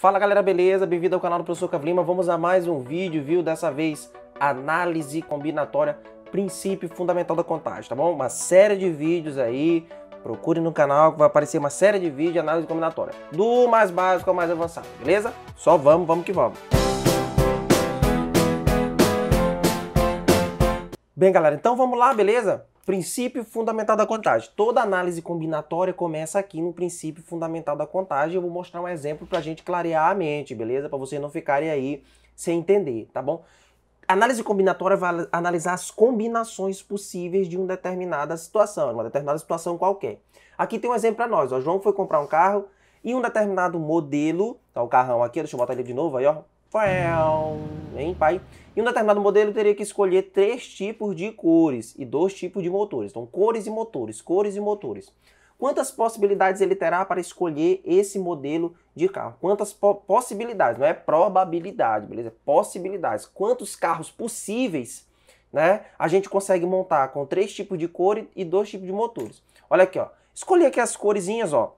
Fala galera, beleza? Bem-vindo ao canal do Professor Cavlima. Vamos a mais um vídeo, viu? Dessa vez, análise combinatória, princípio fundamental da contagem, tá bom? Uma série de vídeos aí, procure no canal que vai aparecer uma série de vídeos de análise combinatória. Do mais básico ao mais avançado, beleza? Só vamos, vamos que vamos. Bem galera, então vamos lá, beleza? princípio fundamental da contagem. Toda análise combinatória começa aqui no princípio fundamental da contagem. Eu vou mostrar um exemplo para a gente clarear a mente, beleza? Para vocês não ficarem aí sem entender, tá bom? Análise combinatória vai analisar as combinações possíveis de uma determinada situação, uma determinada situação qualquer. Aqui tem um exemplo para nós. O João foi comprar um carro e um determinado modelo, tá o carrão aqui, deixa eu botar ele de novo aí, ó. Well em pai. E um determinado modelo, teria que escolher três tipos de cores e dois tipos de motores. Então, cores e motores, cores e motores. Quantas possibilidades ele terá para escolher esse modelo de carro? Quantas po possibilidades? Não é probabilidade, beleza? Possibilidades. Quantos carros possíveis né, a gente consegue montar com três tipos de cores e dois tipos de motores? Olha aqui, ó. Escolhi aqui as coresinhas, ó.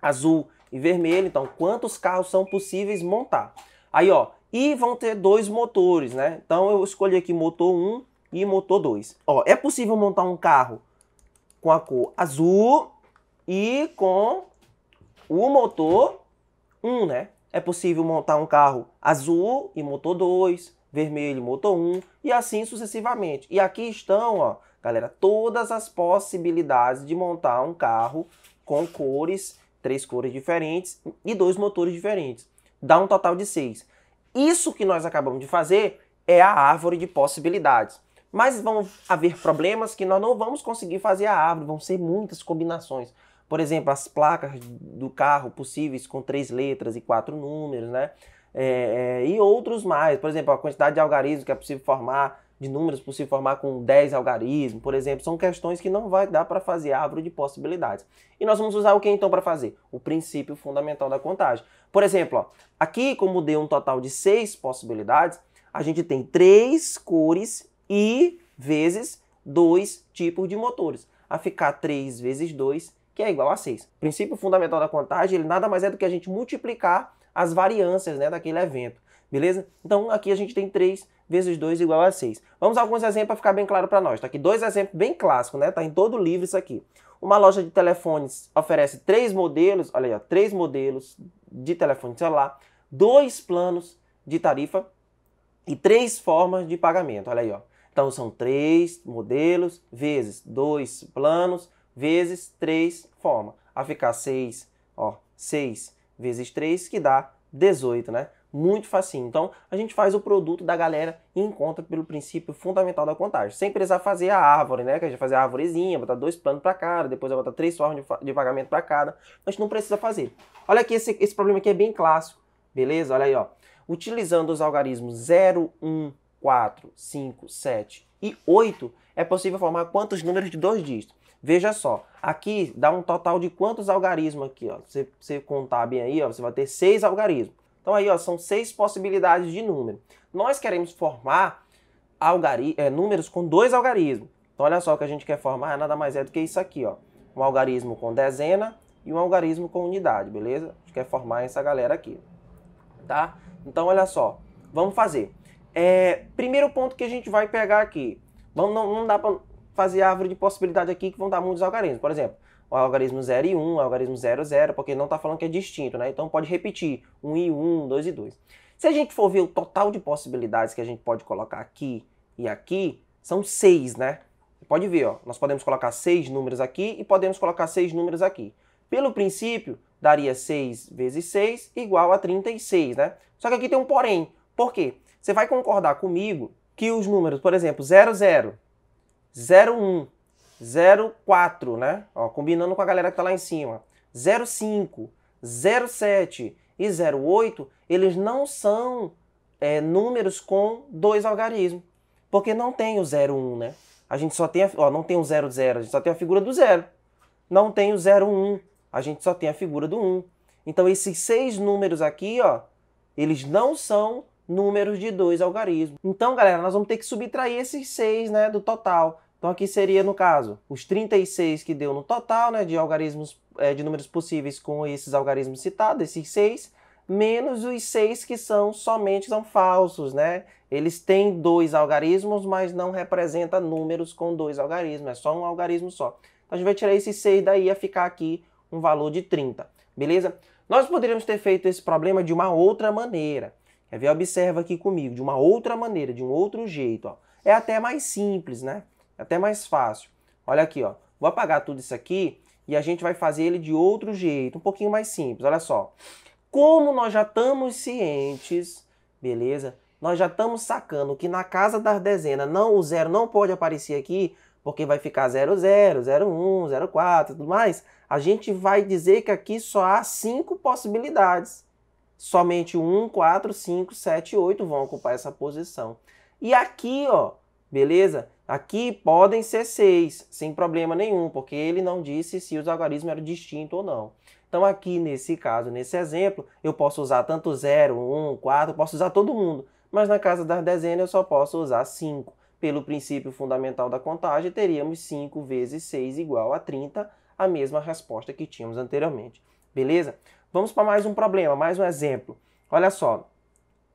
Azul, e vermelho. Então, quantos carros são possíveis montar? Aí, ó, e vão ter dois motores, né? Então eu escolhi aqui motor 1 e motor 2. Ó, é possível montar um carro com a cor azul e com o motor 1, né? É possível montar um carro azul e motor 2, vermelho, e motor 1 e assim sucessivamente. E aqui estão, ó, galera, todas as possibilidades de montar um carro com cores, três cores diferentes e dois motores diferentes. Dá um total de seis. Isso que nós acabamos de fazer é a árvore de possibilidades. Mas vão haver problemas que nós não vamos conseguir fazer a árvore, vão ser muitas combinações. Por exemplo, as placas do carro possíveis com três letras e quatro números, né? É, é, e outros mais. Por exemplo, a quantidade de algarismos que é possível formar de números por se formar com 10 algarismos, por exemplo, são questões que não vai dar para fazer árvore de possibilidades. E nós vamos usar o que então para fazer? O princípio fundamental da contagem. Por exemplo, ó, aqui como deu um total de 6 possibilidades, a gente tem 3 cores e vezes dois tipos de motores. A ficar 3 vezes 2, que é igual a 6. O princípio fundamental da contagem, ele nada mais é do que a gente multiplicar as variâncias né, daquele evento. Beleza? Então aqui a gente tem 3 vezes 2 igual a 6. Vamos a alguns exemplos para ficar bem claro para nós. Está aqui dois exemplos bem clássicos, né? Está em todo o livro isso aqui. Uma loja de telefones oferece três modelos, olha aí, ó, três modelos de telefone celular, dois planos de tarifa e três formas de pagamento. Olha aí, ó. Então são três modelos vezes dois planos vezes três formas. A ficar 6, ó, 6 vezes 3 que dá 18, né? muito facinho. Então, a gente faz o produto da galera e encontra pelo princípio fundamental da contagem, sem precisar fazer a árvore, né? Que a gente fazer a árvorezinha, botar dois planos para cada, depois botar três formas de pagamento para cada. A gente não precisa fazer. Olha aqui, esse, esse problema aqui é bem clássico, beleza? Olha aí, ó. Utilizando os algarismos 0, 1, 4, 5, 7 e 8, é possível formar quantos números de dois dígitos? Veja só, aqui dá um total de quantos algarismos aqui, ó. Você, você contar bem aí, ó, você vai ter seis algarismos. Então aí ó, são seis possibilidades de número. Nós queremos formar é, números com dois algarismos. Então olha só o que a gente quer formar, ah, nada mais é do que isso aqui, ó. Um algarismo com dezena e um algarismo com unidade, beleza? A gente quer formar essa galera aqui, tá? Então olha só, vamos fazer. É, primeiro ponto que a gente vai pegar aqui, vamos, não, não dá para fazer árvore de possibilidade aqui que vão dar muitos algarismos. Por exemplo, o algarismo 0 e 1, o algarismo 0, 0, porque não está falando que é distinto, né? Então pode repetir 1 e 1, 2 e 2. Se a gente for ver o total de possibilidades que a gente pode colocar aqui e aqui, são 6, né? pode ver, ó, nós podemos colocar 6 números aqui e podemos colocar 6 números aqui. Pelo princípio, daria 6 vezes 6 igual a 36, né? Só que aqui tem um porém. Por quê? Você vai concordar comigo que os números, por exemplo, 00, 01, 04, né? Ó, combinando com a galera que tá lá em cima. 05, 07 e 08, eles não são é, números com dois algarismos. Porque não tem o 01, né? A gente só tem a, ó, não tem o 00, a gente só tem a figura do zero. Não tem o 01, a gente só tem a figura do 1. Então esses seis números aqui, ó, eles não são números de dois algarismos. Então, galera, nós vamos ter que subtrair esses seis né, do total. Então aqui seria, no caso, os 36 que deu no total, né, de algarismos, é, de números possíveis com esses algarismos citados, esses 6, menos os 6 que são somente são falsos, né? Eles têm dois algarismos, mas não representa números com dois algarismos, é só um algarismo só. Então a gente vai tirar esses 6 daí a ficar aqui um valor de 30, beleza? Nós poderíamos ter feito esse problema de uma outra maneira. Quer ver? Observa aqui comigo, de uma outra maneira, de um outro jeito, ó. É até mais simples, né? Até mais fácil. Olha aqui, ó. Vou apagar tudo isso aqui e a gente vai fazer ele de outro jeito, um pouquinho mais simples. Olha só. Como nós já estamos cientes, beleza? Nós já estamos sacando que na casa das dezenas não, o zero não pode aparecer aqui, porque vai ficar 00, 01, 04 e tudo mais. A gente vai dizer que aqui só há cinco possibilidades. Somente 1, 4, 5, 7, 8 vão ocupar essa posição. E aqui, ó, beleza? Aqui podem ser seis, sem problema nenhum, porque ele não disse se os algarismos eram distintos ou não. Então aqui nesse caso, nesse exemplo, eu posso usar tanto 0, 1, 4, posso usar todo mundo. Mas na casa das dezenas eu só posso usar 5. Pelo princípio fundamental da contagem, teríamos 5 vezes 6 igual a 30, a mesma resposta que tínhamos anteriormente. Beleza? Vamos para mais um problema, mais um exemplo. Olha só.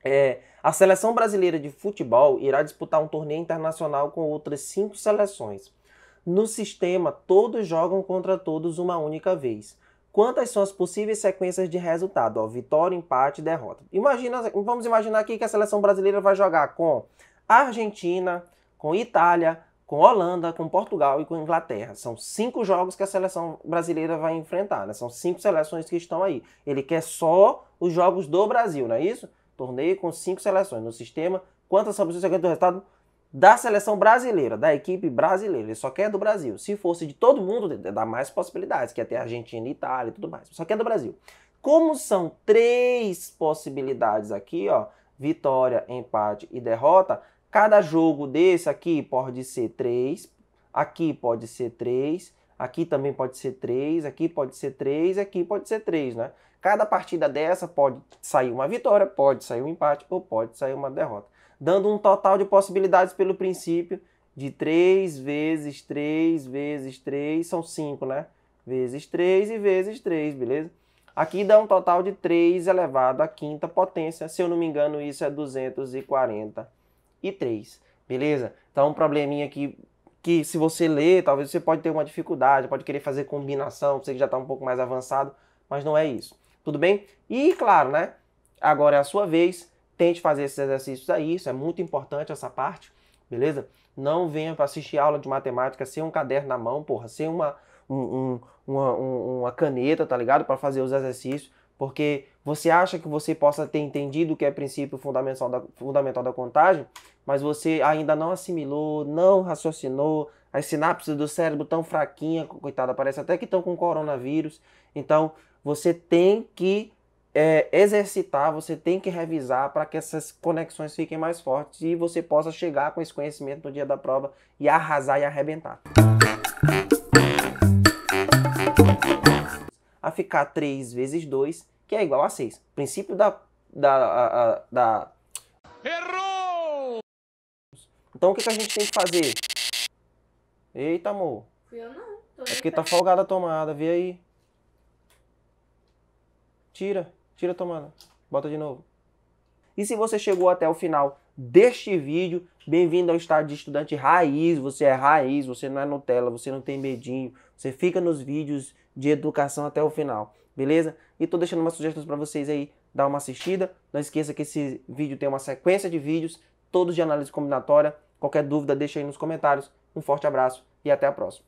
É, a seleção brasileira de futebol irá disputar um torneio internacional com outras cinco seleções. No sistema, todos jogam contra todos uma única vez. Quantas são as possíveis sequências de resultado? Ó, vitória, empate, derrota. Imagina, vamos imaginar aqui que a seleção brasileira vai jogar com Argentina, com Itália, com Holanda, com Portugal e com Inglaterra. São cinco jogos que a seleção brasileira vai enfrentar, né? São cinco seleções que estão aí. Ele quer só os jogos do Brasil, não é isso? torneio com cinco seleções no sistema. Quantas são você do resultado da seleção brasileira, da equipe brasileira? Ele só quer do Brasil. Se fosse de todo mundo, é, dá mais possibilidades, que até Argentina, Itália e tudo mais. Só quer do Brasil. Como são três possibilidades aqui, ó, vitória, empate e derrota, cada jogo desse aqui pode ser três, aqui pode ser três, aqui também pode ser 3, aqui pode ser 3, aqui pode ser 3, né? Cada partida dessa pode sair uma vitória, pode sair um empate ou pode sair uma derrota, dando um total de possibilidades pelo princípio de 3 vezes 3 vezes 3, são 5, né? Vezes 3 e vezes 3, beleza? Aqui dá um total de 3 elevado à quinta potência, se eu não me engano isso é 243, beleza? Então um probleminha aqui que se você ler, talvez você pode ter uma dificuldade, pode querer fazer combinação, você que já está um pouco mais avançado, mas não é isso. Tudo bem? E claro, né? Agora é a sua vez, tente fazer esses exercícios aí, isso é muito importante essa parte, beleza? Não venha para assistir aula de matemática sem um caderno na mão, porra, sem uma, um, um, uma, uma caneta, tá ligado? Para fazer os exercícios porque você acha que você possa ter entendido o que é princípio fundamental da, fundamental da contagem, mas você ainda não assimilou, não raciocinou, as sinapses do cérebro tão fraquinha, coitada, parece até que estão com coronavírus. Então, você tem que é, exercitar, você tem que revisar para que essas conexões fiquem mais fortes e você possa chegar com esse conhecimento no dia da prova e arrasar e arrebentar. ficar 3 vezes 2, que é igual a 6. Princípio da. da, a, a, da... Errou! Então o que, que a gente tem que fazer? Eita, amor. eu não. Tô é porque tá folgada a tomada, vê aí. Tira, tira a tomada. Bota de novo. E se você chegou até o final deste vídeo. Bem-vindo ao estado de estudante raiz. Você é raiz, você não é Nutella, você não tem medinho. Você fica nos vídeos de educação até o final, beleza? E tô deixando umas sugestões para vocês aí, dar uma assistida. Não esqueça que esse vídeo tem uma sequência de vídeos, todos de análise combinatória. Qualquer dúvida, deixa aí nos comentários. Um forte abraço e até a próxima.